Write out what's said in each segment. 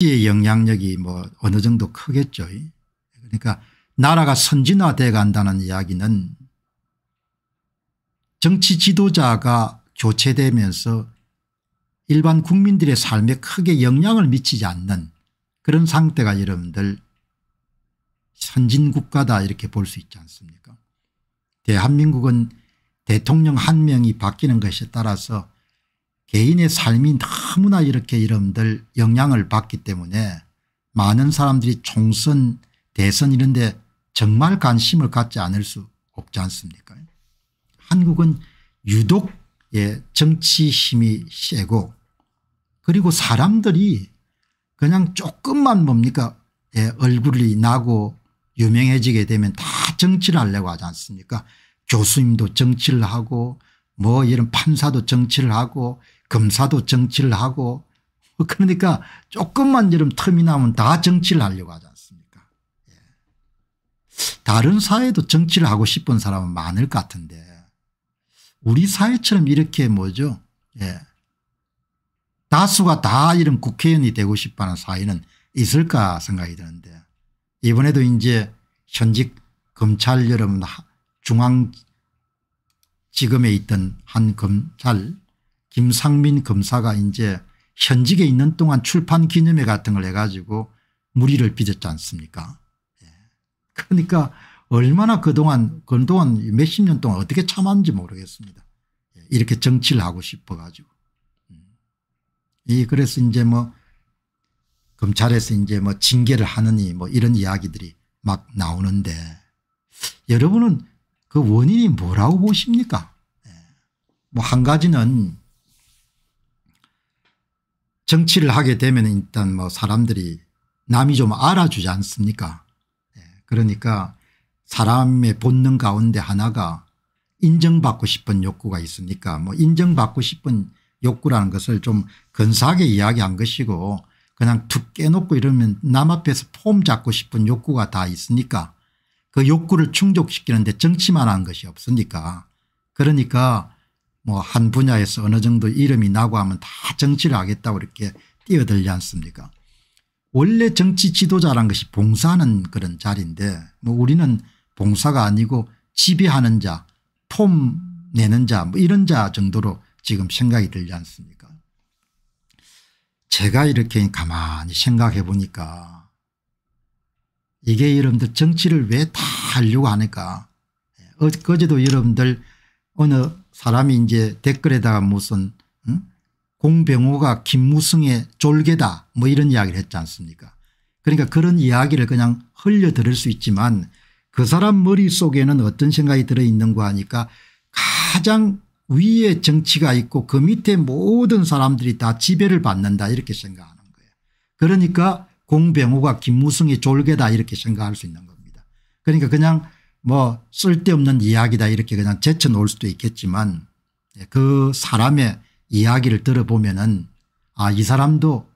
의 영향력이 뭐 어느 정도 크겠죠. 그러니까 나라가 선진화돼 간다는 이야기는 정치 지도자가 교체되면서 일반 국민들의 삶에 크게 영향을 미치지 않는 그런 상태가 여러분들 선진국가다 이렇게 볼 수 있지 않습니까 대한민국은 대통령 한 명이 바뀌는 것에 따라서 개인의 삶이 너무나 이렇게 여러분들 영향을 받기 때문에 많은 사람들이 총선 대선 이런 데 정말 관심을 갖지 않을 수 없지 않습니까 한국은 유독 예, 정치 힘이 세고 그리고 사람들이 그냥 조금만 뭡니까 예, 얼굴이 나고 유명해지게 되면 다 정치를 하려고 하지 않습니까 교수님도 정치를 하고 뭐 이런 판사도 정치를 하고 검사도 정치를 하고 그러니까 조금만 여름 틈이 나면 다 정치를 하려고 하지 않습니까 예. 다른 사회도 정치를 하고 싶은 사람은 많을 것 같은데 우리 사회처럼 이렇게 뭐죠 예. 다수가 다 이런 국회의원이 되고 싶어하는 사회는 있을까 생각이 드는데 이번에도 이제 현직 검찰 여러분 중앙지검에 있던 한 검찰 김상민 검사가 이제 현직에 있는 동안 출판 기념회 같은 걸 해가지고 무리를 빚었지 않습니까 예. 그러니까 얼마나 그 그동안 그동안 몇십 년 동안 어떻게 참았는지 모르겠습니다. 예. 이렇게 정치를 하고 싶어 가지고. 음. 이 그래서 이제 뭐 검찰에서 이제 뭐 징계를 하느니 뭐 이런 이야기들이 막 나오는데 여러분은 그 원인이 뭐라고 보십니까? 예. 뭐한 가지는 정치를 하게 되면 일단 뭐 사람들이 남이 좀 알아주지 않습니까 예, 그러니까 사람의 본능 가운데 하나가 인정받고 싶은 욕구가 있으니까 뭐 인정받고 싶은 욕구라는 것을 좀 근사하게 이야기한 것이고 그냥 툭 깨놓고 이러면 남 앞에서 폼 잡고 싶은 욕구가 다 있으니까 그 욕구를 충족시키는데 정치만 한 것이 없으니까 그러니까 뭐한 분야에서 어느 정도 이름이 나고 하면 다 정치를 하겠다고 이렇게 뛰어들지 않습니까 원래 정치 지도자란 것이 봉사하는 그런 자리인데 뭐 우리는 봉사가 아니고 지배하는 자, 폼 내는 자, 뭐 이런 자 정도로 지금 생각이 들지 않습니까? 제가 이렇게 가만히 생각해 보니까 이게 여러분들 정치를 왜 다 하려고 하니까 예, 어, 어제도 여러분들 어느 사람이 이제 댓글에다가 무슨 응? 공병호가 김무성의 졸개다 뭐 이런 이야기를 했지 않습니까 그러니까 그런 이야기를 그냥 흘려들을 수 있지만 그 사람 머릿속에는 어떤 생각이 들어있는가 하니까 가장 위에 정치가 있고 그 밑에 모든 사람들이 다 지배를 받는다 이렇게 생각하는 거예요. 그러니까 공병호가 김무성의 졸개다 이렇게 생각할 수 있는 겁니다. 그러니까 그냥 뭐 쓸데없는 이야기다 이렇게 그냥 제쳐놓을 수도 있겠지만 예, 그 사람의 이야기를 들어보면 은아 이 사람도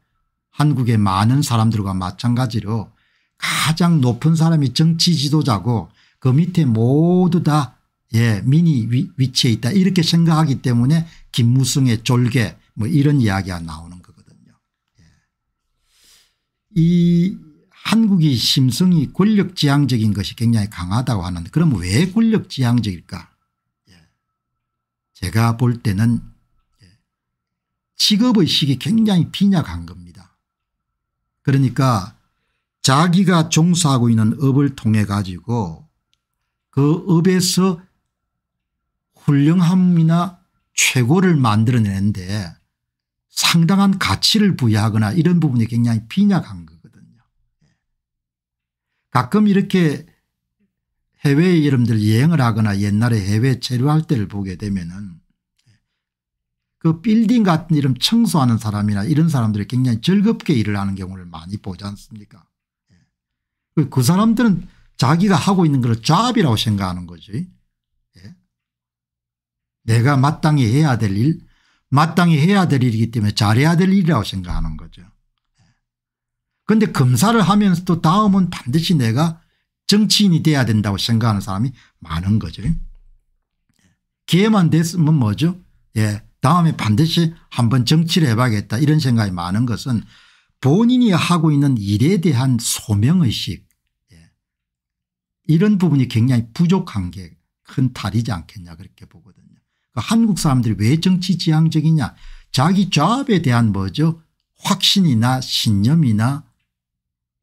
한국의 많은 사람들과 마찬가지로 가장 높은 사람이 정치 지도자고 그 밑에 모두 다 예, 민이 위, 치에 있다 이렇게 생각하기 때문에 김무성의 졸개 뭐 이런 이야기가 나오는 거거든요. 예. 이 한국이 심성이 권력지향적인 것이 굉장히 강하다고 하는데 그럼 왜 권력지향적일까 예. 제가 볼 때는 예. 직업의식이 굉장히 빈약한 겁니다. 그러니까 자기가 종사하고 있는 업을 통해 가지고 그 업에서 훌륭함이나 최고를 만들어내는데 상당한 가치를 부여하거나 이런 부분이 굉장히 빈약한 겁니다. 가끔 이렇게 해외 이름들 여행을 하거나 옛날에 해외 체류할 때를 보게 되면은 그 빌딩 같은 이름 청소하는 사람이나 이런 사람들이 굉장히 즐겁게 일을 하는 경우를 많이 보지 않습니까 예. 그 사람들은 자기가 하고 있는 걸 잡이라고 생각하는 거지 예. 내가 마땅히 해야 될 일, 마땅히 해야 될 일이기 때문에 잘해야 될 일이라고 생각하는 거죠. 그런데 검사를 하면서 또 다음은 반드시 내가 정치인이 돼야 된다고 생각하는 사람이 많은 거죠. 기회만 됐으면 뭐죠? 예. 다음에 반드시 한번 정치를 해봐야겠다 이런 생각이 많은 것은 본인이 하고 있는 일에 대한 소명의식 예. 이런 부분이 굉장히 부족한 게 큰 탈이지 않겠냐 그렇게 보거든요. 그 한국 사람들이 왜 정치 지향적이냐 자기 조합에 대한 뭐죠 확신이나 신념이나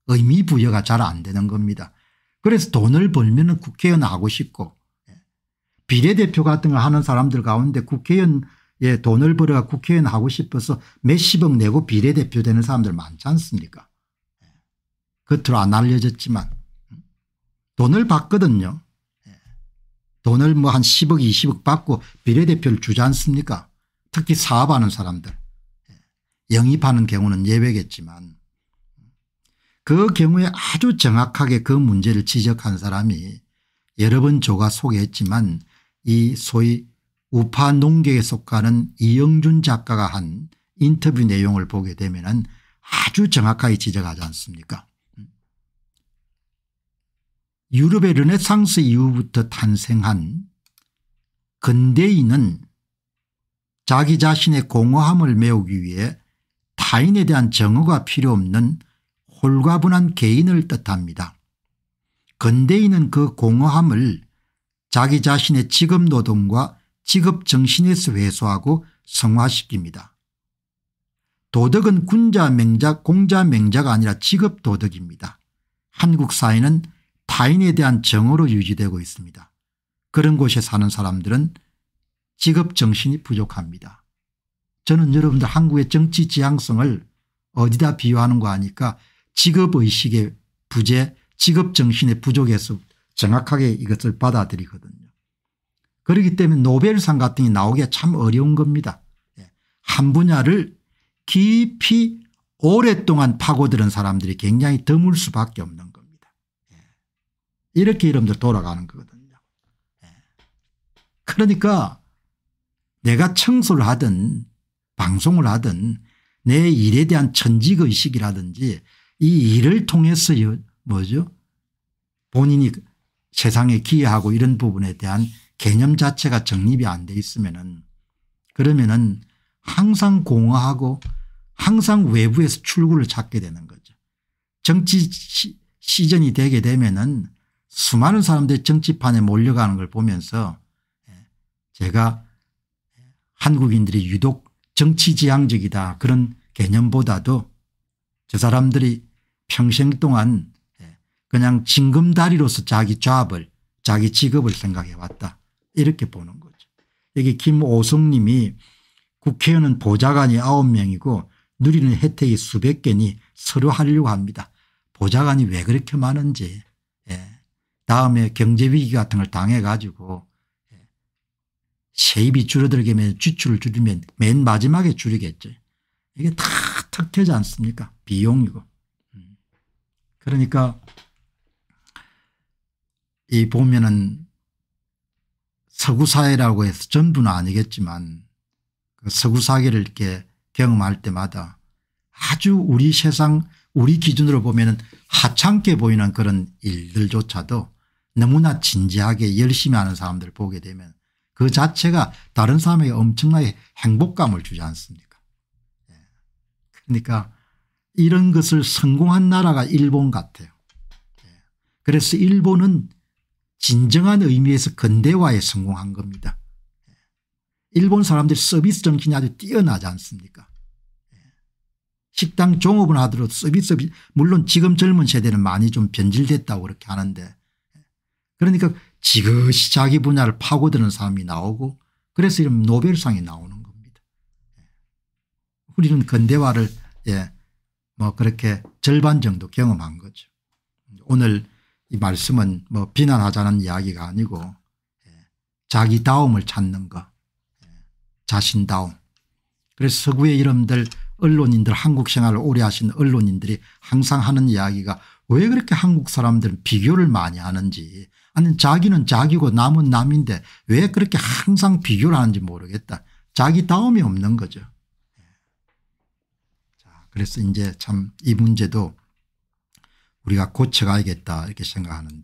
의미 부여가 잘 안 되는 겁니다. 그래서 돈을 벌면 국회의원 하고 싶고 예. 비례대표 같은 걸 하는 사람들 가운데 국회의원 예, 돈을 벌어 국회의원 하고 싶어서 몇십억 내고 비례대표 되는 사람들 많지 않습니까 예. 겉으로 안 알려졌지만 돈을 받거든요. 예. 돈을 뭐한 10억 20억 받고 비례대표를 주지 않습니까 특히 사업하는 사람들 영입하는 경우는 예외겠지만 그 경우에 아주 정확하게 그 문제를 지적한 사람이 여러 번 조가 소개했지만 이 소위 우파 농객에 속하는 이영준 작가가 한 인터뷰 내용을 보게 되면 아주 정확하게 지적하지 않습니까 유럽의 르네상스 이후부터 탄생한 근대인은 자기 자신의 공허함을 메우기 위해 타인에 대한 정의가 필요 없는 홀가분한 개인을 뜻합니다. 근대인은 그 공허함을 자기 자신의 직업 노동과 직업 정신에서 회수하고 성화시킵니다. 도덕은 군자 명작 공자 명자가 아니라 직업 도덕입니다. 한국 사회는 타인에 대한 정으로 유지되고 있습니다. 그런 곳에 사는 사람들은 직업 정신이 부족합니다. 저는 여러분들 한국의 정치 지향성을 어디다 비유하는 거 아니까 직업의식의 부재 직업정신의 부족에서 정확하게 이것을 받아들이거든요. 그렇기 때문에 노벨상 같은 게 나오기가 참 어려운 겁니다. 예. 한 분야를 깊이 오랫동안 파고드는 사람들이 굉장히 드물 수밖에 없는 겁니다. 예. 이렇게 여러분들 돌아가는 거거든요. 예. 그러니까 내가 청소를 하든 방송을 하든 내 일에 대한 천직의식이라든지 이 일을 통해서 뭐죠 본인이 세상에 기여하고 이런 부분에 대한 개념 자체가 정립이 안 돼 있으면은 그러면은 항상 공허하고 항상 외부에서 출구를 찾게 되는 거죠. 정치 시즌이 되게 되면은 수많은 사람들이 정치판에 몰려가는 걸 보면서 예, 제가 한국인들이 유독 정치지향적이다 그런 개념보다도 저 사람들이 평생 동안 예, 그냥 징검다리로서 자기 잡을 자기 직업을 생각해 왔다 이렇게 보는 거죠. 여기 김오성 님이 국회의원은 보좌관이 9명이고 누리는 혜택이 수백 개니 서로 하려고 합니다. 보좌관이 왜 그렇게 많은지 예. 다음에 경제위기 같은 걸 당해 가지고 예. 세입이 줄어들게 되면 지출을 줄이면 맨 마지막에 줄이겠죠. 이게 다 턱태지 않습니까 비용이고. 그러니까 이 보면은 서구사회라고 해서 전부는 아니겠지만 그 서구사회를 이렇게 경험할 때마다 아주 우리 세상 우리 기준으로 보면 하찮게 보이는 그런 일들조차도 너무나 진지하게 열심히 하는 사람들을 보게 되면 그 자체가 다른 사람에게 엄청나게 행복감을 주지 않습니까 예. 그러니까 이런 것을 성공한 나라가 일본 같아요. 예. 그래서 일본은 진정한 의미에서 근대화에 성공한 겁니다. 예. 일본 사람들 서비스 정신이 아주 뛰어나지 않습니까 예. 식당 종업은 하더라도 서비스 물론 지금 젊은 세대는 많이 좀 변질됐다고 그렇게 하는데 그러니까 지그시 자기 분야를 파고드는 사람이 나오고 그래서 이런 노벨상이 나오는 겁니다. 우리는 근대화를 예, 뭐 그렇게 절반 정도 경험한 거죠. 오늘 이 말씀은 뭐 비난하자는 이야기가 아니고 예, 자기다움을 찾는 것 예, 자신다움 그래서 서구의 이름들 언론인들 한국 생활을 오래 하신 언론인들이 항상 하는 이야기가 왜 그렇게 한국 사람들은 비교를 많이 하는지 아니 자기는 자기고 남은 남인데 왜 그렇게 항상 비교를 하는지 모르겠다. 자기다움이 없는 거죠. 그래서 이제 참 이 문제도 우리가 고쳐가야겠다 이렇게 생각하는데